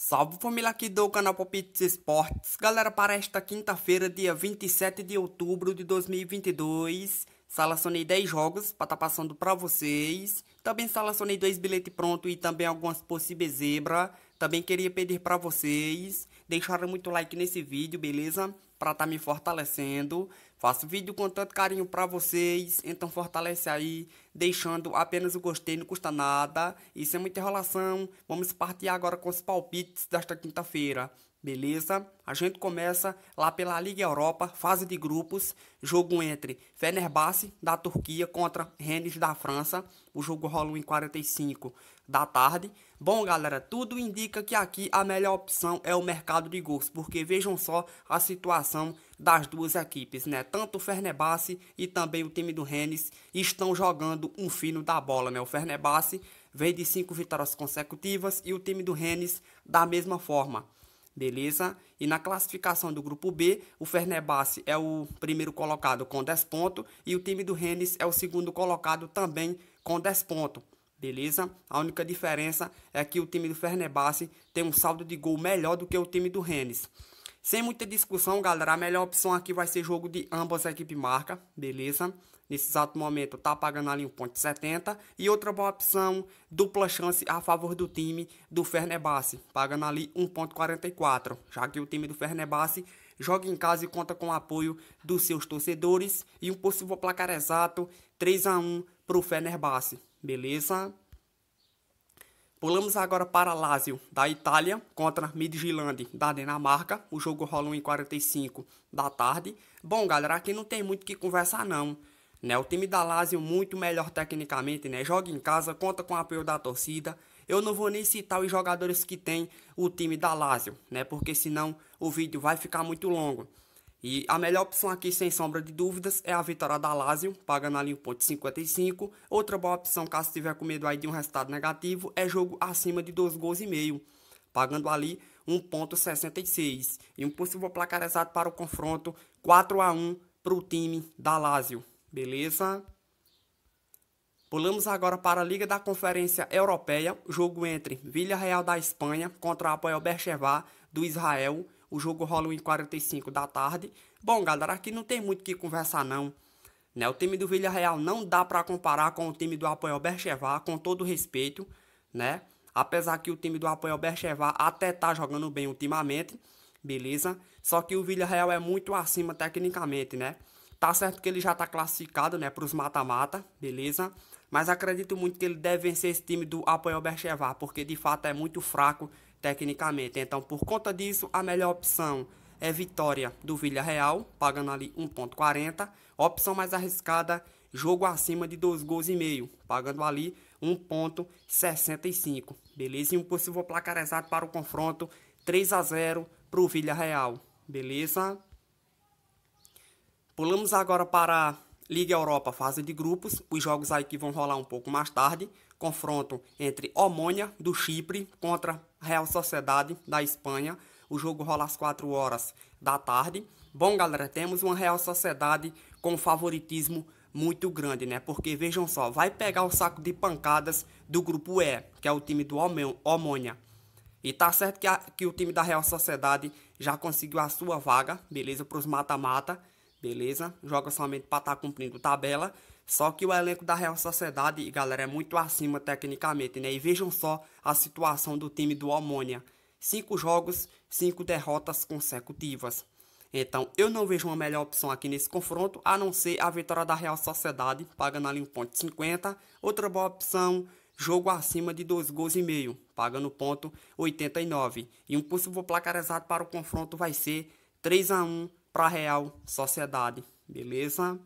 Salve família aqui do canal Palpites Esportes. Galera, para esta quinta-feira, dia 27 de outubro de 2022, salacionei 10 jogos para estar tá passando para vocês. Também salacionei dois bilhetes pronto e também algumas possíveis zebra. Também queria pedir para vocês deixarem muito like nesse vídeo, beleza? Para estar tá me fortalecendo. Faço vídeo com tanto carinho para vocês, então fortalece aí, deixando apenas o gostei, não custa nada. Isso é muita enrolação, vamos partir agora com os palpites desta quinta-feira. Beleza? A gente começa lá pela Liga Europa, fase de grupos, jogo entre Fenerbahçe da Turquia contra Rennes da França. O jogo rola em 45 da tarde. Bom, galera, tudo indica que aqui a melhor opção é o mercado de gols, porque vejam só a situação das duas equipes, né? Tanto o Fenerbahçe e também o time do Rennes estão jogando um fino da bola, né? O Fenerbahçe vem de cinco vitórias consecutivas e o time do Rennes da mesma forma beleza? E na classificação do grupo B, o Fernebahçe é o primeiro colocado com 10 pontos e o time do Rennes é o segundo colocado também com 10 pontos. Beleza? A única diferença é que o time do Fernebahçe tem um saldo de gol melhor do que o time do Rennes. Sem muita discussão, galera, a melhor opção aqui vai ser jogo de ambas equipes marca, beleza? nesse exato momento está pagando ali 1,70 e outra boa opção, dupla chance a favor do time do Fernebase, pagando ali 1,44, já que o time do Fernebase joga em casa e conta com o apoio dos seus torcedores e um possível placar exato 3 a 1 para o Fenerbahçe, beleza? Pulamos agora para Lazio, da Itália, contra Midtjylland, da Dinamarca. O jogo rolou em 45 da tarde. Bom, galera, aqui não tem muito o que conversar, não. Né? O time da Lazio muito melhor tecnicamente, né? Joga em casa, conta com o apoio da torcida. Eu não vou nem citar os jogadores que tem o time da Lazio, né? Porque senão o vídeo vai ficar muito longo. E a melhor opção aqui, sem sombra de dúvidas, é a vitória da Lazio, paga na linha 1.55. Outra boa opção, caso tiver com medo aí de um resultado negativo, é jogo acima de dois gols e meio, pagando ali 1.66. E um possível placar exato para o confronto, 4 a 1 para o time da Lazio. Beleza? Pulamos agora para a Liga da Conferência Europeia, jogo entre Villarreal da Espanha contra Apoel Berchevá do Israel. O jogo rola 1h45 da tarde. Bom, galera, aqui não tem muito o que conversar não. Né? O time do Villarreal não dá para comparar com o time do Apoel Berchevá, com todo respeito, né? Apesar que o time do Apoel Berchevá até tá jogando bem ultimamente, beleza? Só que o Villarreal é muito acima tecnicamente, né? Tá certo que ele já tá classificado, né, pros mata-mata, beleza? Mas acredito muito que ele deve vencer esse time do Apoel Berchevar, porque de fato é muito fraco tecnicamente. Então, por conta disso, a melhor opção é vitória do Villarreal, pagando ali 1.40. Opção mais arriscada, jogo acima de 2 gols e meio, pagando ali 1.65. Beleza? E um possível placar exato para o confronto, 3 a 0 para o Villarreal. Beleza? Pulamos agora para a Liga Europa, fase de grupos. Os jogos aí que vão rolar um pouco mais tarde. Confronto entre Omônia, do Chipre, contra Real Sociedade, da Espanha. O jogo rola às 4 horas da tarde. Bom, galera, temos uma Real Sociedade com favoritismo muito grande, né? Porque vejam só, vai pegar o saco de pancadas do grupo E, que é o time do Omônia. E tá certo que, a, que o time da Real Sociedade já conseguiu a sua vaga, beleza, para os mata-mata beleza? Joga somente para estar tá cumprindo tabela. Só que o elenco da Real Sociedade, galera, é muito acima tecnicamente, né? E vejam só a situação do time do Almônia Cinco jogos, cinco derrotas consecutivas. Então, eu não vejo uma melhor opção aqui nesse confronto, a não ser a vitória da Real Sociedade, pagando ali 1.50. Outra boa opção, jogo acima de 2 gols e meio, pagando ponto 89. E um possível placar exato para o confronto vai ser 3 a 1 para a real sociedade, beleza?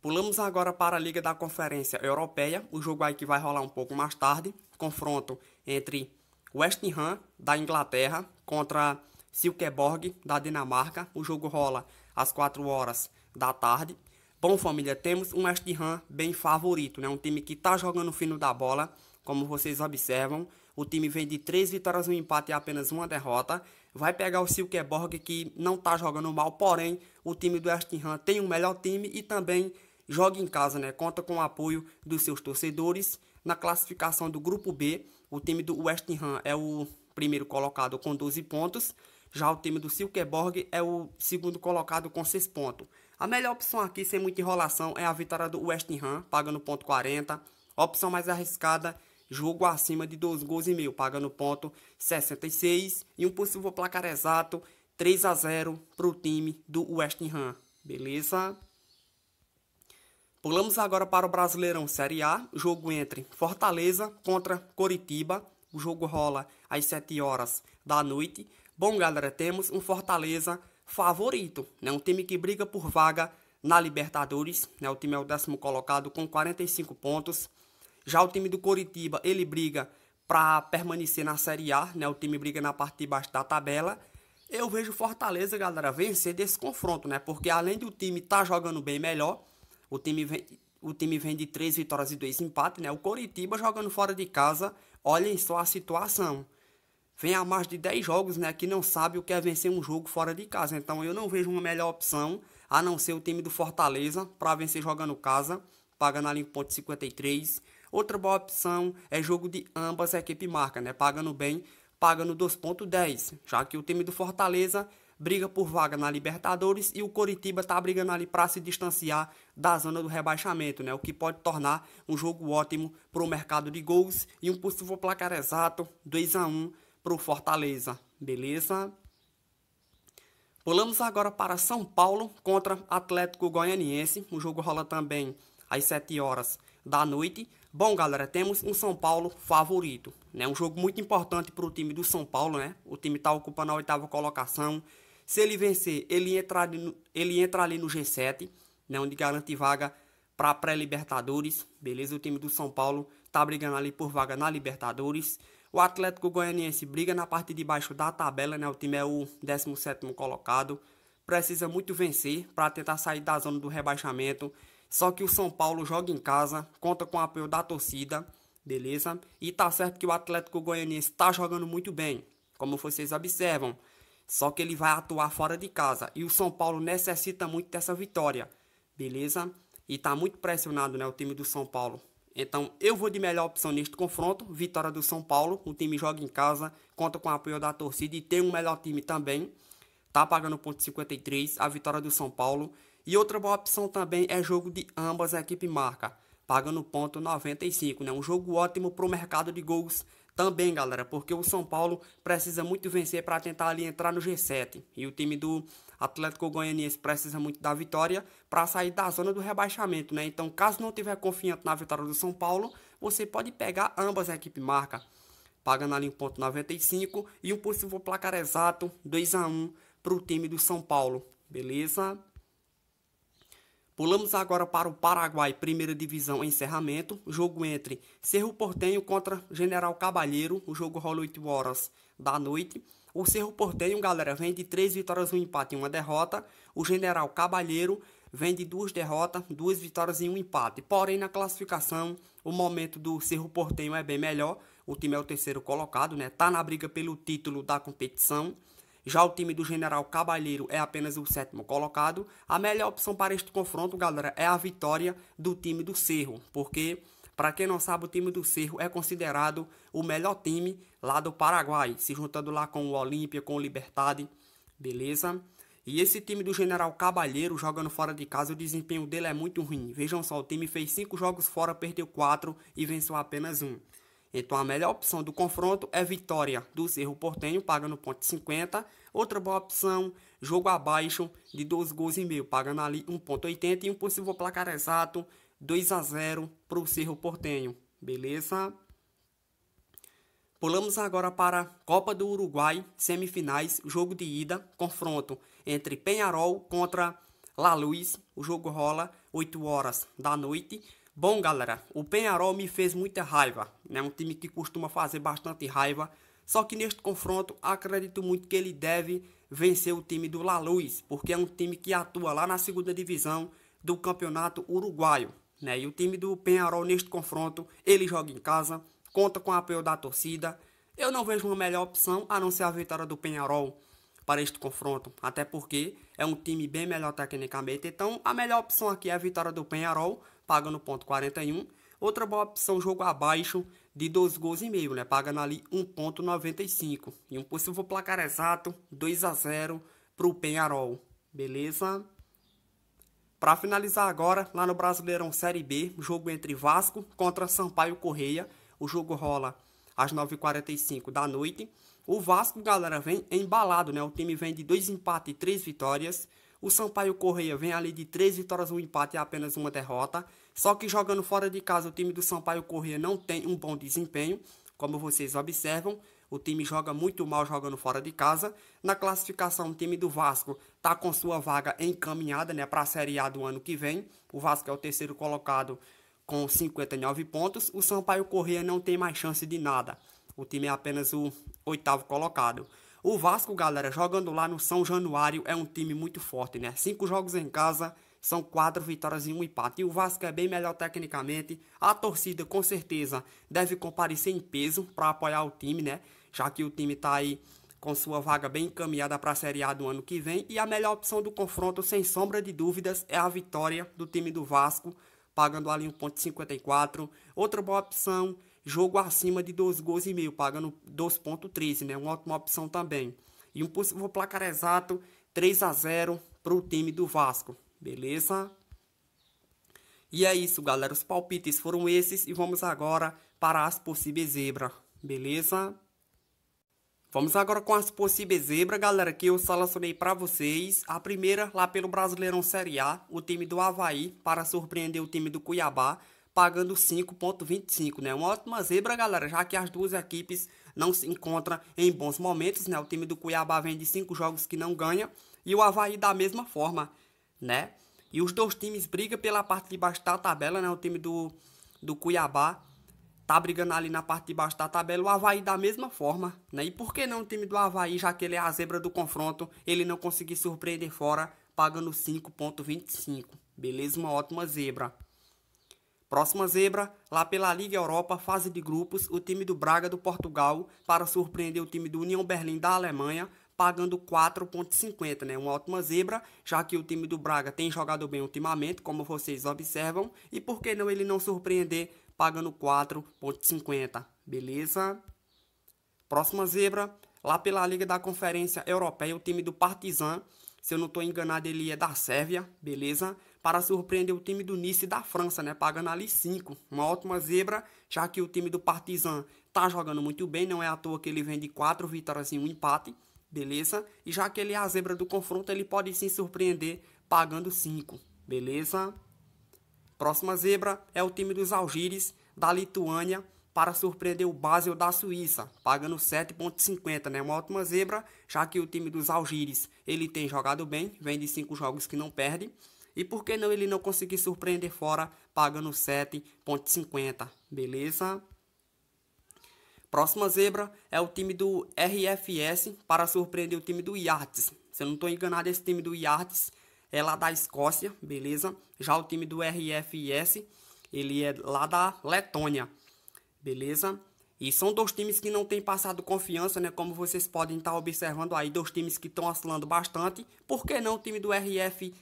Pulamos agora para a Liga da Conferência Europeia, o jogo aí que vai rolar um pouco mais tarde, confronto entre West Ham da Inglaterra contra Silkeborg da Dinamarca. O jogo rola às 4 horas da tarde. Bom, família, temos um West Ham bem favorito, né? Um time que está jogando fino da bola, como vocês observam. O time vem de três vitórias, um empate e apenas uma derrota vai pegar o Silkeborg, que não está jogando mal, porém o time do West Ham tem o um melhor time e também joga em casa, né? Conta com o apoio dos seus torcedores. Na classificação do grupo B, o time do West Ham é o primeiro colocado com 12 pontos. Já o time do Silkeborg é o segundo colocado com 6 pontos. A melhor opção aqui, sem muita enrolação, é a vitória do West Ham, pagando ponto 40. A opção mais arriscada jogo acima de 2 gols e meio, pagando ponto 66 e um possível placar exato 3 a 0 para o time do West Ham, beleza? Pulamos agora para o Brasileirão Série A, jogo entre Fortaleza contra Coritiba. O jogo rola às 7 horas da noite. Bom, galera, temos um Fortaleza favorito, né? Um time que briga por vaga na Libertadores, né? O time é o décimo colocado com 45 pontos. Já o time do Coritiba, ele briga para permanecer na Série A, né? O time briga na parte de baixo da tabela. Eu vejo Fortaleza, galera, vencer desse confronto, né? Porque além do time estar tá jogando bem melhor, o time vem, o time vem de três vitórias e dois empates, né? O Coritiba jogando fora de casa, olhem só a situação. Vem há mais de 10 jogos, né? Que não sabe o que é vencer um jogo fora de casa. Então eu não vejo uma melhor opção a não ser o time do Fortaleza para vencer jogando casa, pagando ali ponto 53%. Outra boa opção é jogo de ambas a equipe marca, né? Pagando bem, pagando 2.10, já que o time do Fortaleza briga por vaga na Libertadores e o Coritiba está brigando ali para se distanciar da zona do rebaixamento, né? O que pode tornar um jogo ótimo para o mercado de gols e um possível placar exato 2 a 1 para o Fortaleza, beleza? Pulamos agora para São Paulo contra Atlético Goianiense. O jogo rola também às 7 horas da noite. Bom, galera, temos um São Paulo favorito, né? Um jogo muito importante para o time do São Paulo, né? O time está ocupando a oitava colocação. Se ele vencer, ele entra, no, ele entra ali no G7, né? Onde garante vaga para a pré-Libertadores, beleza? O time do São Paulo tá brigando ali por vaga na Libertadores. O Atlético Goianiense briga na parte de baixo da tabela, né? O time é o 17º colocado. Precisa muito vencer para tentar sair da zona do rebaixamento só que o São Paulo joga em casa, conta com o apoio da torcida, beleza? E tá certo que o Atlético Goianiense tá jogando muito bem, como vocês observam. Só que ele vai atuar fora de casa e o São Paulo necessita muito dessa vitória, beleza? E tá muito pressionado, né, o time do São Paulo. Então, eu vou de melhor opção neste confronto, vitória do São Paulo, o time joga em casa, conta com o apoio da torcida e tem um melhor time também. Tá pagando ponto 53, a vitória do São Paulo. E outra boa opção também é jogo de ambas a equipe marca, pagando ponto 95, né? Um jogo ótimo para o mercado de gols também, galera, porque o São Paulo precisa muito vencer para tentar ali entrar no G7. E o time do Atlético Goianiense precisa muito da vitória para sair da zona do rebaixamento, né? Então, caso não tiver confiante na vitória do São Paulo, você pode pegar ambas a equipe marca, pagando ali um ponto 95 e um possível placar exato 2 a 1 para o time do São Paulo, beleza? Pulamos agora para o Paraguai, primeira divisão encerramento. Jogo entre Cerro Portenho contra General Cabalheiro. O jogo rola 8 horas da noite. O Cerro Portenho, galera, vem de 3 vitórias, um empate e uma derrota. O General Cabalheiro vem de duas derrotas, duas vitórias e um empate. Porém, na classificação, o momento do Cerro Portenho é bem melhor. O time é o terceiro colocado, né? Tá na briga pelo título da competição. Já o time do General Cabalheiro é apenas o sétimo colocado. A melhor opção para este confronto, galera, é a vitória do time do Cerro, porque para quem não sabe, o time do Cerro é considerado o melhor time lá do Paraguai, se juntando lá com o Olímpia, com o Libertad, beleza? E esse time do General Cabalheiro jogando fora de casa, o desempenho dele é muito ruim. Vejam só, o time fez 5 jogos fora, perdeu 4 e venceu apenas um. Então a melhor opção do confronto é vitória do Cerro Portenho, pagando ponto 50. Outra boa opção, jogo abaixo de 2 gols e meio, pagando ali 1.80 e um possível placar exato 2 a 0 para o Cerro Portenho. Beleza? Pulamos agora para Copa do Uruguai, semifinais, jogo de ida, confronto entre Penharol contra La Luz. O jogo rola 8 horas da noite. Bom, galera, o Penharol me fez muita raiva, né? Um time que costuma fazer bastante raiva, só que neste confronto acredito muito que ele deve vencer o time do La Luz, porque é um time que atua lá na segunda divisão do Campeonato Uruguaio, né? E o time do Penharol neste confronto, ele joga em casa, conta com o apoio da torcida. Eu não vejo uma melhor opção a não ser a vitória do Penharol para este confronto, até porque é um time bem melhor tecnicamente. Então, a melhor opção aqui é a vitória do Penharol, pagando ponto 41. Outra boa opção, jogo abaixo de 12 gols e meio, né? Pagando ali 1.95. E um possível placar exato, 2 a 0 para o Penharol. Beleza? Para finalizar agora, lá no Brasileirão Série B, jogo entre Vasco contra Sampaio Correia. O jogo rola às 9h45 da noite. O Vasco, galera, vem embalado, né? O time vem de dois empates e três vitórias. O Sampaio Correia vem ali de três vitórias, um empate e apenas uma derrota. Só que jogando fora de casa, o time do Sampaio Correia não tem um bom desempenho. Como vocês observam, o time joga muito mal jogando fora de casa. Na classificação, o time do Vasco tá com sua vaga encaminhada, né, para a Série A do ano que vem. O Vasco é o terceiro colocado com 59 pontos. O Sampaio Correia não tem mais chance de nada. O time é apenas o oitavo colocado. O Vasco, galera, jogando lá no São Januário, é um time muito forte, né? Cinco jogos em casa, são quatro vitórias e um empate. E o Vasco é bem melhor tecnicamente. A torcida, com certeza, deve comparecer em peso para apoiar o time, né? Já que o time está aí com sua vaga bem encaminhada para a Série A do ano que vem. E a melhor opção do confronto, sem sombra de dúvidas, é a vitória do time do Vasco, pagando ali 1,54. Outra boa opção jogo acima de 2 gols e meio, pagando 2.13, né? Uma ótima opção também. E um possível placar exato, 3 a 0 para o time do Vasco, beleza? E é isso, galera. Os palpites foram esses e vamos agora para as possíveis zebra, beleza? Vamos agora com as possíveis zebra, galera, que eu selecionei para vocês. A primeira, lá pelo Brasileirão Série A, o time do Havaí, para surpreender o time do Cuiabá pagando 5,25, né? Uma ótima zebra, galera, já que as duas equipes não se encontram em bons momentos, né? O time do Cuiabá vem de 5 jogos que não ganha e o Havaí da mesma forma, né? E os dois times brigam pela parte de baixo da tabela, né? O time do, do Cuiabá tá brigando ali na parte de baixo da tabela, o Havaí da mesma forma, né? E por que não o time do Havaí, já que ele é a zebra do confronto, ele não conseguir surpreender fora pagando 5.25? Beleza? Uma ótima zebra. Próxima zebra, lá pela Liga Europa, fase de grupos, o time do Braga do Portugal para surpreender o time do União Berlim da Alemanha, pagando 4.50, né? Uma ótima zebra, já que o time do Braga tem jogado bem ultimamente, como vocês observam, e por que não ele não surpreender pagando 4.50, beleza? Próxima zebra, lá pela Liga da Conferência Europeia, o time do Partizan, se eu não estou enganado, ele é da Sérvia, beleza? para surpreender o time do Nice da França, né? Pagando ali 5. Uma ótima zebra, já que o time do Partizan tá jogando muito bem, não é à toa que ele vende 4 vitórias e um empate, beleza? E já que ele é a zebra do confronto, ele pode sim surpreender pagando 5, beleza? Próxima zebra é o time dos Algires da Lituânia para surpreender o Basel da Suíça, pagando 7.50, né? Uma ótima zebra, já que o time dos Algires, ele tem jogado bem, vende 5 jogos que não perde. E por que não ele não conseguir surpreender fora pagando 7,50, beleza? Próxima zebra é o time do RFS para surpreender o time do Yards. Se eu não estou enganado, esse time do Yards é lá da Escócia, beleza? Já o time do RFS, ele é lá da Letônia, beleza? E são dois times que não têm passado confiança, né? Como vocês podem estar tá observando aí, dois times que estão oscilando bastante. Por que não o time do RFS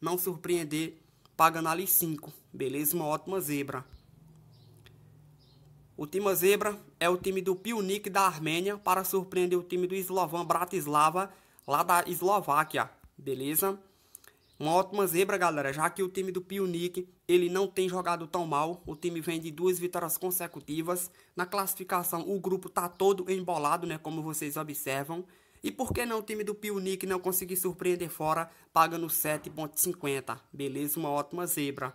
não surpreender pagando ali 5, beleza? Uma ótima zebra. O time zebra é o time do Pionic da Armênia para surpreender o time do Slovan Bratislava lá da Eslováquia, beleza? Uma ótima zebra, galera, já que o time do Pionic, ele não tem jogado tão mal. O time vem de duas vitórias consecutivas. Na classificação, o grupo tá todo embolado, né, como vocês observam. E por que não o time do Pionic não conseguir surpreender fora, pagando 7,50? Beleza, uma ótima zebra.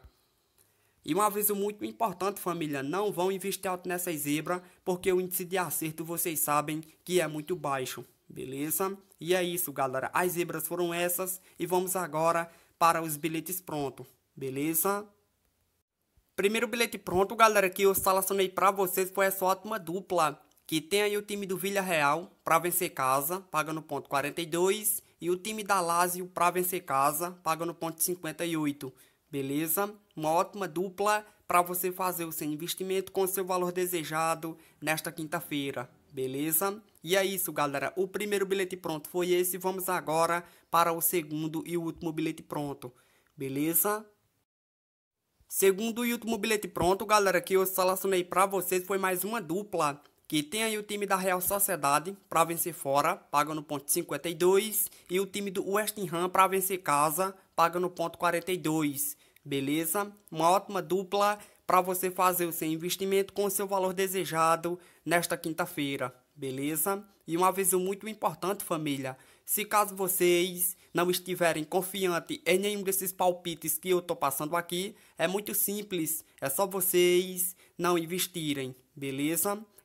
E um aviso muito importante, família, não vão investir alto nessa zebra porque o índice de acerto vocês sabem que é muito baixo, beleza? E é isso, galera. As zebras foram essas e vamos agora para os bilhetes pronto, beleza? Primeiro bilhete pronto, galera, que eu selecionei para vocês foi essa ótima dupla que tem aí o time do Villarreal para vencer casa, paga no ponto 42, e o time da Lazio para vencer casa, paga no ponto 58. Beleza? Uma ótima dupla para você fazer o seu investimento com o seu valor desejado nesta quinta-feira. Beleza? E é isso, galera. O primeiro bilhete pronto foi esse. Vamos agora para o segundo e último bilhete pronto. Beleza? Segundo e último bilhete pronto, galera, que eu selecionei para vocês foi mais uma dupla que tem aí o time da Real Sociedade para vencer fora, paga no ponto 52, e o time do West Ham para vencer casa, paga no ponto 42. Beleza? Uma ótima dupla para você fazer o seu investimento com o seu valor desejado nesta quinta-feira. Beleza? E um aviso muito importante, família. Se caso vocês não estiverem confiantes em nenhum desses palpites que eu tô passando aqui, é muito simples, é só vocês não investirem, beleza?